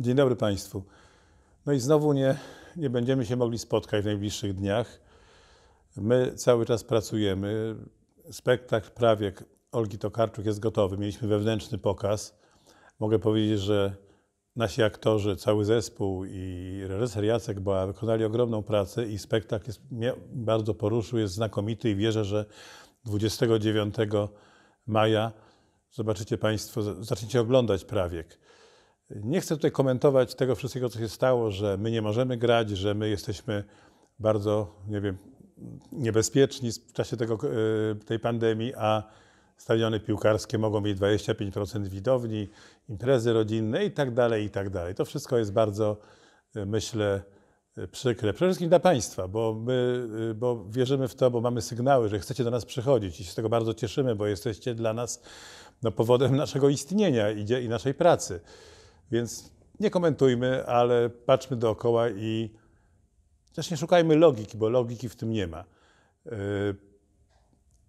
Dzień dobry Państwu. No i znowu nie, nie będziemy się mogli spotkać w najbliższych dniach. My cały czas pracujemy. Spektakl prawie Olgi Tokarczuk jest gotowy. Mieliśmy wewnętrzny pokaz. Mogę powiedzieć, że nasi aktorzy, cały zespół i reżyser Jacek Bała wykonali ogromną pracę i spektakl jest, mnie bardzo poruszył, jest znakomity i wierzę, że 29 maja zobaczycie Państwo, zaczniecie oglądać prawiek. Nie chcę tutaj komentować tego wszystkiego, co się stało, że my nie możemy grać, że my jesteśmy bardzo, nie wiem, niebezpieczni w czasie tego, e, tej pandemii, a stadiony piłkarskie mogą mieć 25% widowni, imprezy rodzinne i tak dalej, i tak dalej. To wszystko jest bardzo, e, myślę, e, przykre. Przede wszystkim dla Państwa, bo my bo wierzymy w to, bo mamy sygnały, że chcecie do nas przychodzić i się z tego bardzo cieszymy, bo jesteście dla nas no, powodem naszego istnienia i, i naszej pracy. Więc nie komentujmy, ale patrzmy dookoła i też nie szukajmy logiki, bo logiki w tym nie ma. E,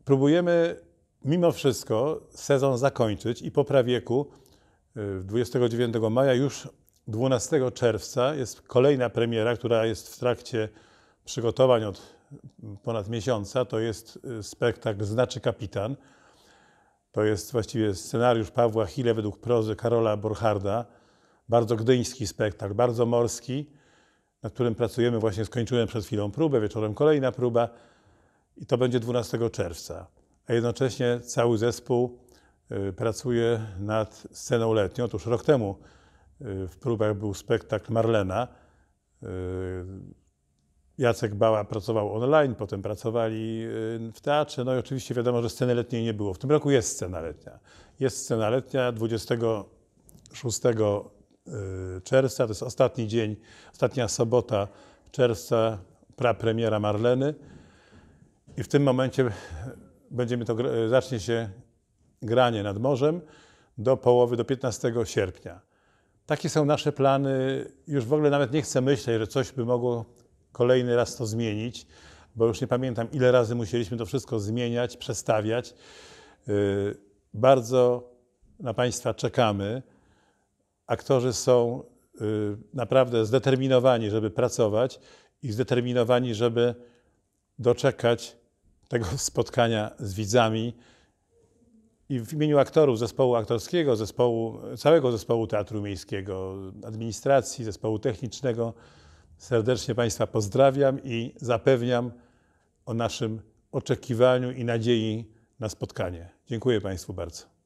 próbujemy mimo wszystko sezon zakończyć i po prawieku 29 e, maja już 12 czerwca jest kolejna premiera, która jest w trakcie przygotowań od ponad miesiąca. To jest e, spektakl Znaczy Kapitan. To jest właściwie scenariusz Pawła Chile według prozy Karola Borcharda bardzo gdyński spektakl, bardzo morski, nad którym pracujemy. Właśnie skończyłem przed chwilą próbę, wieczorem kolejna próba i to będzie 12 czerwca. A jednocześnie cały zespół y, pracuje nad sceną letnią. Otóż rok temu y, w próbach był spektakl Marlena. Y, Jacek Bała pracował online, potem pracowali w teatrze. No i oczywiście wiadomo, że sceny letniej nie było. W tym roku jest scena letnia. Jest scena letnia 26 Y, czerwca, to jest ostatni dzień, ostatnia sobota czerwca, prapremiera Marleny. I w tym momencie będziemy to, y, zacznie się granie nad morzem do połowy, do 15 sierpnia. Takie są nasze plany. Już w ogóle nawet nie chcę myśleć, że coś by mogło kolejny raz to zmienić, bo już nie pamiętam, ile razy musieliśmy to wszystko zmieniać, przestawiać. Y, bardzo na Państwa czekamy aktorzy są y, naprawdę zdeterminowani, żeby pracować i zdeterminowani, żeby doczekać tego spotkania z widzami. I w imieniu aktorów zespołu aktorskiego, zespołu, całego zespołu Teatru Miejskiego, administracji, zespołu technicznego serdecznie Państwa pozdrawiam i zapewniam o naszym oczekiwaniu i nadziei na spotkanie. Dziękuję Państwu bardzo.